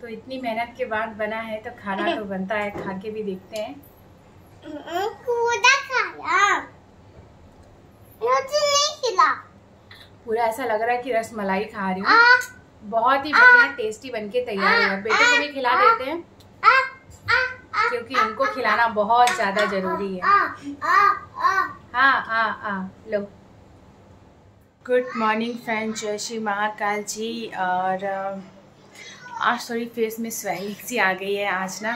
तो इतनी मेहनत के बाद बना है तो खाना तो बनता है खा के भी देखते हैं पूरा ऐसा लग रहा है कि रस मलाई खा रही हूँ बहुत ही बढ़िया टेस्टी बनके तैयार हुआ बेटे को भी खिला देते हैं क्योंकि उनको खिलाना बहुत ज्यादा जरूरी है हाँ हाँ हाँ लो गुड मॉर्निंग फ्रेंड जय श्री महाकाल जी और आज थोड़ी फेस में स्वेलिंग सी आ गई है आज ना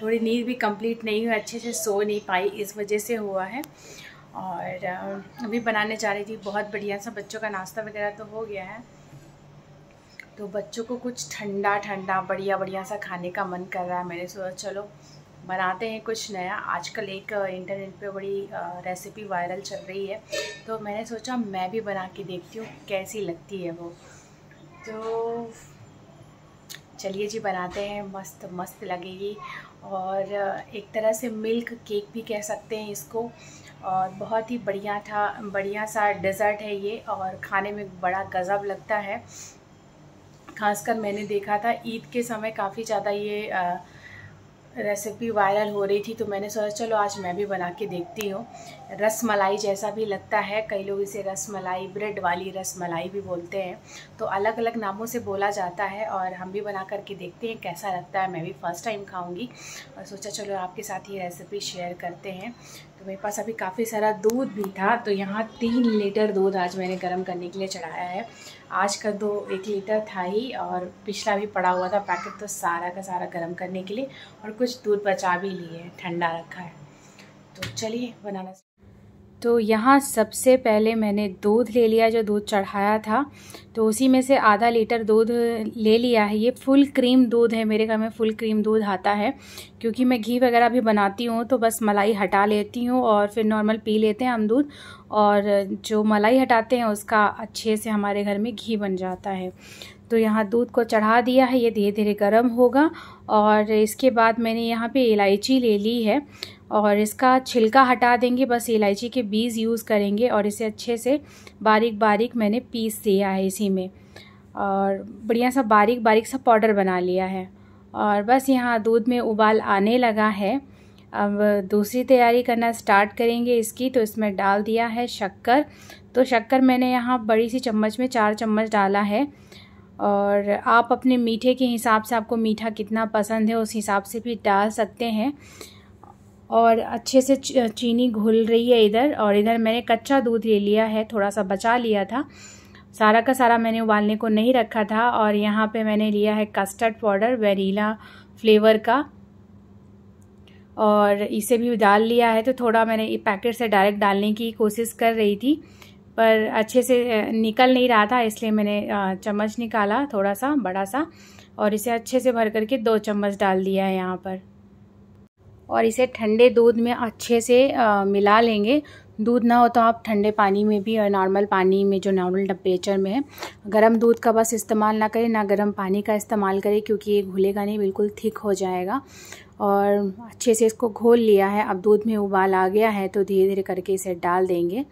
थोड़ी नींद भी कंप्लीट नहीं हुई अच्छे से सो नहीं पाई इस वजह से हुआ है और अभी बनाने जा रही थी बहुत बढ़िया सा बच्चों का नाश्ता वगैरह तो हो गया है तो बच्चों को कुछ ठंडा ठंडा बढ़िया बढ़िया सा खाने का मन कर रहा है मैंने सोचा चलो बनाते हैं कुछ नया आजकल एक इंटरनेट पे बड़ी रेसिपी वायरल चल रही है तो मैंने सोचा मैं भी बना के देखती हूँ कैसी लगती है वो तो चलिए जी बनाते हैं मस्त मस्त लगेगी और एक तरह से मिल्क केक भी कह सकते हैं इसको और बहुत ही बढ़िया था बढ़िया सा डेज़र्ट है ये और खाने में बड़ा गज़ब लगता है खासकर मैंने देखा था ईद के समय काफ़ी ज़्यादा ये आ, रेसिपी वायरल हो रही थी तो मैंने सोचा चलो आज मैं भी बना के देखती हूँ रस मलाई जैसा भी लगता है कई लोग इसे रस मलाई ब्रेड वाली रस मलाई भी बोलते हैं तो अलग अलग नामों से बोला जाता है और हम भी बना करके देखते हैं कैसा लगता है मैं भी फ़र्स्ट टाइम खाऊंगी और सोचा चलो आपके साथ ये रेसिपी शेयर करते हैं तो मेरे पास अभी काफ़ी सारा दूध भी था तो यहाँ तीन लीटर दूध आज मैंने गर्म करने के लिए चढ़ाया है आज का दो एक लीटर था ही और पिछला भी पड़ा हुआ था पैकेट तो सारा का सारा गर्म करने के लिए और कुछ दूध बचा भी लिए ठंडा रखा है तो चलिए बनाना तो यहाँ सबसे पहले मैंने दूध ले लिया जो दूध चढ़ाया था तो उसी में से आधा लीटर दूध ले लिया है ये फुल क्रीम दूध है मेरे घर में फुल क्रीम दूध आता है क्योंकि मैं घी वगैरह भी बनाती हूँ तो बस मलाई हटा लेती हूँ और फिर नॉर्मल पी लेते हैं हम दूध और जो मलाई हटाते हैं उसका अच्छे से हमारे घर में घी बन जाता है तो यहाँ दूध को चढ़ा दिया है ये धीरे धीरे गर्म होगा और इसके बाद मैंने यहाँ पे इलायची ले ली है और इसका छिलका हटा देंगे बस इलायची के बीज यूज़ करेंगे और इसे अच्छे से बारीक बारीक मैंने पीस दिया है इसी में और बढ़िया सा बारीक बारीक सा पाउडर बना लिया है और बस यहाँ दूध में उबाल आने लगा है अब दूसरी तैयारी करना स्टार्ट करेंगे इसकी तो इसमें डाल दिया है शक्कर तो शक्कर मैंने यहाँ बड़ी सी चम्मच में चार चम्मच डाला है और आप अपने मीठे के हिसाब से आपको मीठा कितना पसंद है उस हिसाब से भी डाल सकते हैं और अच्छे से चीनी घुल रही है इधर और इधर मैंने कच्चा दूध ले लिया है थोड़ा सा बचा लिया था सारा का सारा मैंने उबालने को नहीं रखा था और यहाँ पे मैंने लिया है कस्टर्ड पाउडर वेनीला फ्लेवर का और इसे भी डाल लिया है तो थोड़ा मैंने पैकेट से डायरेक्ट डालने की कोशिश कर रही थी पर अच्छे से निकल नहीं रहा था इसलिए मैंने चम्मच निकाला थोड़ा सा बड़ा सा और इसे अच्छे से भर करके दो चम्मच डाल दिया है यहाँ पर और इसे ठंडे दूध में अच्छे से आ, मिला लेंगे दूध ना हो तो आप ठंडे पानी में भी और नॉर्मल पानी में जो नॉर्मल टेम्परेचर में है गर्म दूध का बस इस्तेमाल ना करें ना गर्म पानी का इस्तेमाल करें क्योंकि ये घुलेगा नहीं बिल्कुल थिक हो जाएगा और अच्छे से इसको घोल लिया है अब दूध में उबाल आ गया है तो धीरे धीरे करके इसे डाल देंगे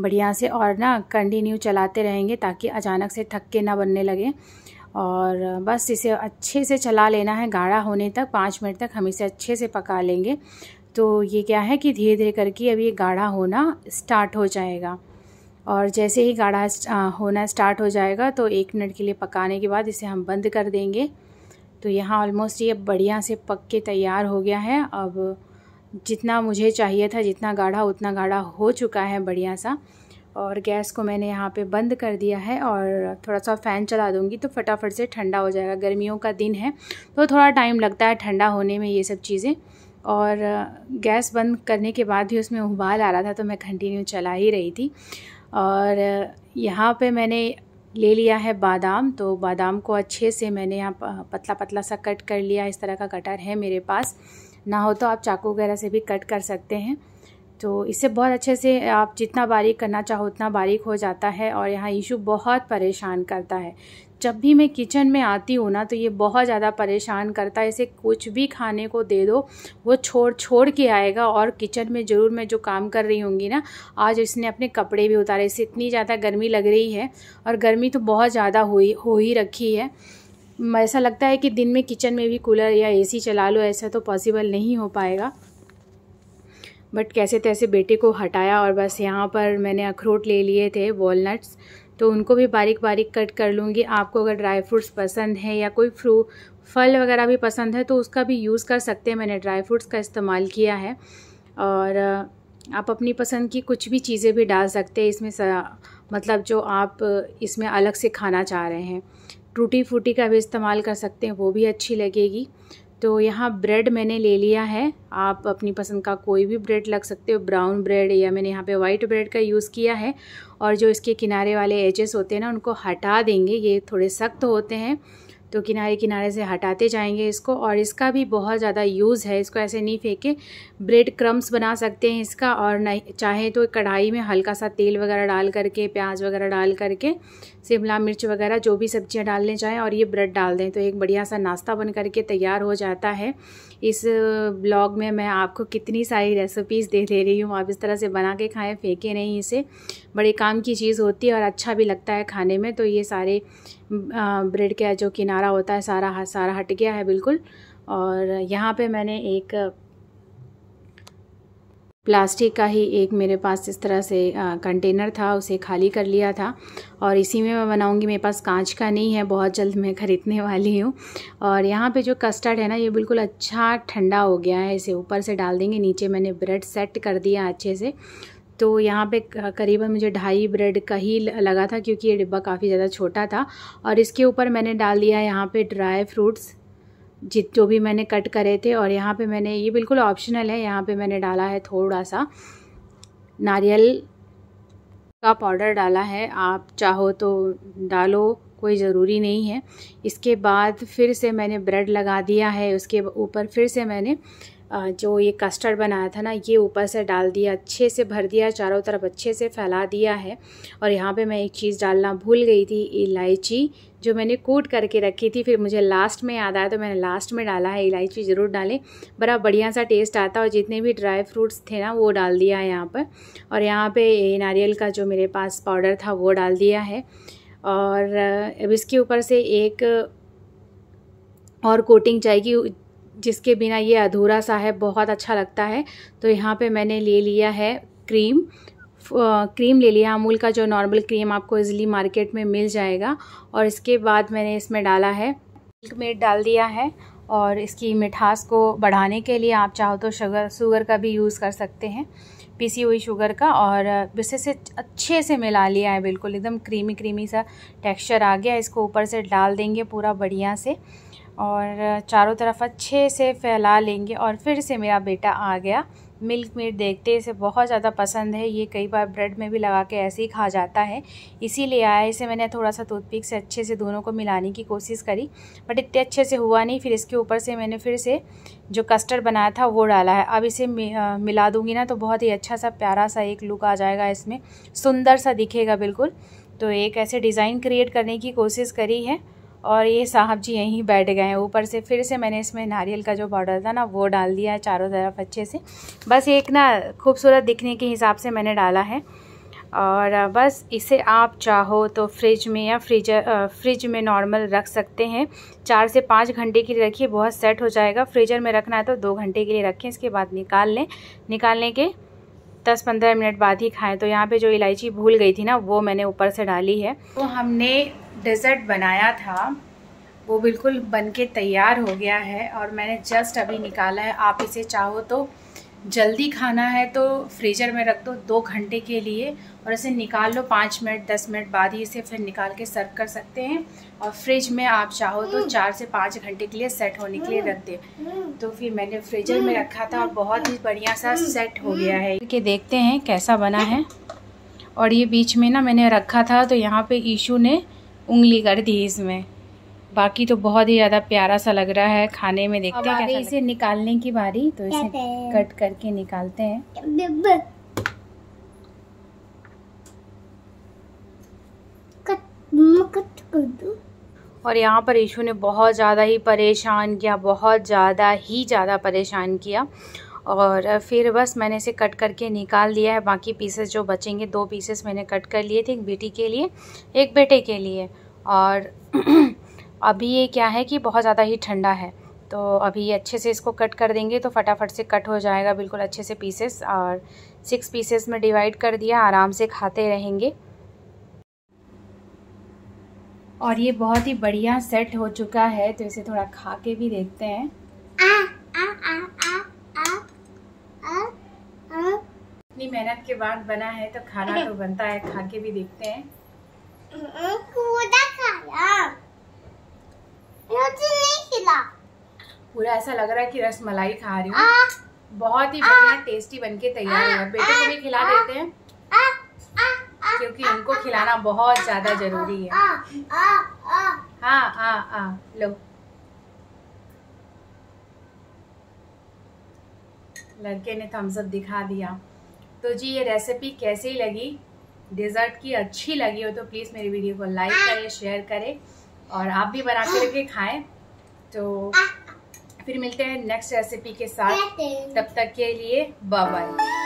बढ़िया से और ना कंटिन्यू चलाते रहेंगे ताकि अचानक से थक्के ना बनने लगे और बस इसे अच्छे से चला लेना है गाढ़ा होने तक पाँच मिनट तक हम इसे अच्छे से पका लेंगे तो ये क्या है कि धीरे धीरे करके अब ये गाढ़ा होना स्टार्ट हो जाएगा और जैसे ही गाढ़ा होना स्टार्ट हो जाएगा तो एक मिनट के लिए पकाने के बाद इसे हम बंद कर देंगे तो यहाँ ऑलमोस्ट ये बढ़िया से पक के तैयार हो गया है अब जितना मुझे चाहिए था जितना गाढ़ा उतना गाढ़ा हो चुका है बढ़िया सा और गैस को मैंने यहाँ पे बंद कर दिया है और थोड़ा सा फ़ैन चला दूँगी तो फटाफट से ठंडा हो जाएगा गर्मियों का दिन है तो थोड़ा टाइम लगता है ठंडा होने में ये सब चीज़ें और गैस बंद करने के बाद भी उसमें उबाल आ रहा था तो मैं कंटिन्यू चला ही रही थी और यहाँ पे मैंने ले लिया है बादाम तो बादाम को अच्छे से मैंने यहाँ पतला पतला सा कट कर लिया इस तरह का कटर है मेरे पास ना हो तो आप चाकू वगैरह से भी कट कर सकते हैं तो इसे बहुत अच्छे से आप जितना बारीक करना चाहो उतना बारीक हो जाता है और यहाँ ईशू बहुत परेशान करता है जब भी मैं किचन में आती हूँ ना तो ये बहुत ज़्यादा परेशान करता है इसे कुछ भी खाने को दे दो वो छोड़ छोड़ के आएगा और किचन में ज़रूर मैं जो काम कर रही होंगी ना आज इसने अपने कपड़े भी उतारे इसे इतनी ज़्यादा गर्मी लग रही है और गर्मी तो बहुत ज़्यादा हुई हो ही रखी है ऐसा लगता है कि दिन में किचन में भी कूलर या ए चला लो ऐसा तो पॉसिबल नहीं हो पाएगा बट कैसे तैसे बेटे को हटाया और बस यहाँ पर मैंने अखरोट ले लिए थे वॉलनट्स तो उनको भी बारीक बारीक कट कर लूँगी आपको अगर ड्राई फ्रूट्स पसंद है या कोई फ्रू फल वगैरह भी पसंद है तो उसका भी यूज़ कर सकते हैं मैंने ड्राई फ्रूट्स का इस्तेमाल किया है और आप अपनी पसंद की कुछ भी चीज़ें भी डाल सकते हैं इसमें मतलब जो आप इसमें अलग से खाना चाह रहे हैं टूटी फूटी का भी इस्तेमाल कर सकते हैं वो भी अच्छी लगेगी तो यहाँ ब्रेड मैंने ले लिया है आप अपनी पसंद का कोई भी ब्रेड लग सकते हो ब्राउन ब्रेड या मैंने यहाँ पे वाइट ब्रेड का यूज़ किया है और जो इसके किनारे वाले एजेस होते हैं ना उनको हटा देंगे ये थोड़े सख्त होते हैं तो किनारे किनारे से हटाते जाएंगे इसको और इसका भी बहुत ज़्यादा यूज़ है इसको ऐसे नहीं फेंके ब्रेड क्रम्स बना सकते हैं इसका और नहीं चाहे तो कढ़ाई में हल्का सा तेल वगैरह डाल करके प्याज वगैरह डाल करके शिमला मिर्च वगैरह जो भी सब्जियां डालने चाहें और ये ब्रेड डाल दें तो एक बढ़िया सा नाश्ता बन करके तैयार हो जाता है इस ब्लॉग में मैं आपको कितनी सारी रेसिपीज़ दे दे रही हूँ आप इस तरह से बना के खाएँ फेंके नहीं इसे बड़े काम की चीज़ होती है और अच्छा भी लगता है खाने में तो ये सारे ब्रेड का जो किनारा होता है सारा सारा हट गया है बिल्कुल और यहाँ पे मैंने एक प्लास्टिक का ही एक मेरे पास इस तरह से कंटेनर था उसे खाली कर लिया था और इसी में मैं बनाऊंगी मेरे पास कांच का नहीं है बहुत जल्द मैं ख़रीदने वाली हूँ और यहाँ पे जो कस्टर्ड है ना ये बिल्कुल अच्छा ठंडा हो गया है इसे ऊपर से डाल देंगे नीचे मैंने ब्रेड सेट कर दिया अच्छे से तो यहाँ पे करीबन मुझे ढाई ब्रेड का ही लगा था क्योंकि ये डिब्बा काफ़ी ज़्यादा छोटा था और इसके ऊपर मैंने डाल दिया यहाँ पे ड्राई फ्रूट्स जित जो भी मैंने कट करे थे और यहाँ पे मैंने ये बिल्कुल ऑप्शनल है यहाँ पे मैंने डाला है थोड़ा सा नारियल का पाउडर डाला है आप चाहो तो डालो कोई ज़रूरी नहीं है इसके बाद फिर से मैंने ब्रेड लगा दिया है उसके ऊपर फिर से मैंने जो ये कस्टर्ड बनाया था ना ये ऊपर से डाल दिया अच्छे से भर दिया चारों तरफ अच्छे से फैला दिया है और यहाँ पे मैं एक चीज़ डालना भूल गई थी इलायची जो मैंने कूट करके रखी थी फिर मुझे लास्ट में याद आया तो मैंने लास्ट में डाला है इलायची ज़रूर डालें बड़ा बढ़िया सा टेस्ट आता और जितने भी ड्राई फ्रूट्स थे ना वो डाल दिया है यहाँ पर और यहाँ पर नारियल का जो मेरे पास पाउडर था वो डाल दिया है और अब इसके ऊपर से एक और कोटिंग चाहिए जिसके बिना ये अधूरा सा है बहुत अच्छा लगता है तो यहाँ पे मैंने ले लिया है क्रीम क्रीम ले लिया अमूल का जो नॉर्मल क्रीम आपको इजीली मार्केट में मिल जाएगा और इसके बाद मैंने इसमें डाला है मिल्क मेड डाल दिया है और इसकी मिठास को बढ़ाने के लिए आप चाहो तो शुगर शुगर का भी यूज़ कर सकते हैं पीसी हुई शुगर का और इसे से अच्छे से मिला लिया है बिल्कुल एकदम क्रीमी क्रीमी सा टेक्सचर आ गया इसको ऊपर से डाल देंगे पूरा बढ़िया से और चारों तरफ अच्छे से फैला लेंगे और फिर से मेरा बेटा आ गया मिल्क मीट देखते इसे बहुत ज़्यादा पसंद है ये कई बार ब्रेड में भी लगा के ऐसे ही खा जाता है इसीलिए आया इसे मैंने थोड़ा सा टूथपिक से अच्छे से दोनों को मिलाने की कोशिश करी बट इतने अच्छे से हुआ नहीं फिर इसके ऊपर से मैंने फिर से जो कस्टर्ड बनाया था वो डाला है अब इसे मिला दूँगी ना तो बहुत ही अच्छा सा प्यारा सा एक लुक आ जाएगा इसमें सुंदर सा दिखेगा बिल्कुल तो एक ऐसे डिज़ाइन क्रिएट करने की कोशिश करी है और ये साहब जी यहीं बैठ गए हैं ऊपर से फिर से मैंने इसमें नारियल का जो बॉर्डर था ना वो डाल दिया है चारों तरफ अच्छे से बस ये एक ना खूबसूरत दिखने के हिसाब से मैंने डाला है और बस इसे आप चाहो तो फ्रिज में या फ्रिज फ्रिज में नॉर्मल रख सकते हैं चार से पाँच घंटे के लिए रखिए बहुत सेट हो जाएगा फ्रीजर में रखना है तो दो घंटे के लिए रखें इसके बाद निकाल लें निकालने के दस पंद्रह मिनट बाद ही खाएं तो यहाँ पे जो इलायची भूल गई थी ना वो मैंने ऊपर से डाली है तो हमने डेज़र्ट बनाया था वो बिल्कुल बन के तैयार हो गया है और मैंने जस्ट अभी निकाला है आप इसे चाहो तो जल्दी खाना है तो फ्रीजर में रख दो दो घंटे के लिए और इसे निकाल लो पाँच मिनट दस मिनट बाद ही इसे फिर निकाल के सर्व कर सकते हैं और फ्रिज में आप चाहो तो चार से पाँच घंटे के लिए सेट होने के लिए रख दे तो फिर मैंने फ्रीजर में रखा था और बहुत ही बढ़िया सा सेट हो गया है के देखते हैं कैसा बना है और ये बीच में ना मैंने रखा था तो यहाँ पर ईशू ने उंगली कर दी इसमें बाकी तो बहुत ही ज़्यादा प्यारा सा लग रहा है खाने में देखते हैं कैसा इसे निकालने की बारी तो इसे कट करके निकालते हैं और यहाँ पर यीशु ने बहुत ज़्यादा ही परेशान किया बहुत ज़्यादा ही ज़्यादा परेशान किया और फिर बस मैंने इसे कट करके निकाल दिया है बाकी पीसेस जो बचेंगे दो पीसेस मैंने कट कर लिए थे एक बेटी के लिए एक बेटे के लिए और अभी ये क्या है कि बहुत ज़्यादा ही ठंडा है तो अभी अच्छे से इसको कट कर देंगे तो फटाफट से कट हो जाएगा बिल्कुल अच्छे से पीसेस और सिक्स पीसेस में डिवाइड कर दिया आराम से खाते रहेंगे और ये बहुत ही बढ़िया सेट हो चुका है तो इसे थोड़ा खा के भी देखते हैं आ। इतनी मेहनत के बाद बना है तो खाना तो बनता है खा के भी देखते हैं पूरा ऐसा लग रहा है कि रस मलाई खा रही हूँ बहुत ही बढ़िया टेस्टी बनके तैयार हुआ बेटे को भी खिला देते हैं क्योंकि उनको खिलाना बहुत ज्यादा जरूरी है हाँ हाँ हाँ लो लड़के ने थम्सअप दिखा दिया तो जी ये रेसिपी कैसी लगी डिज़र्ट की अच्छी लगी हो तो प्लीज़ मेरी वीडियो को लाइक करें शेयर करें और आप भी बना के रखे खाएं तो फिर मिलते हैं नेक्स्ट रेसिपी के साथ तब तक के लिए बाय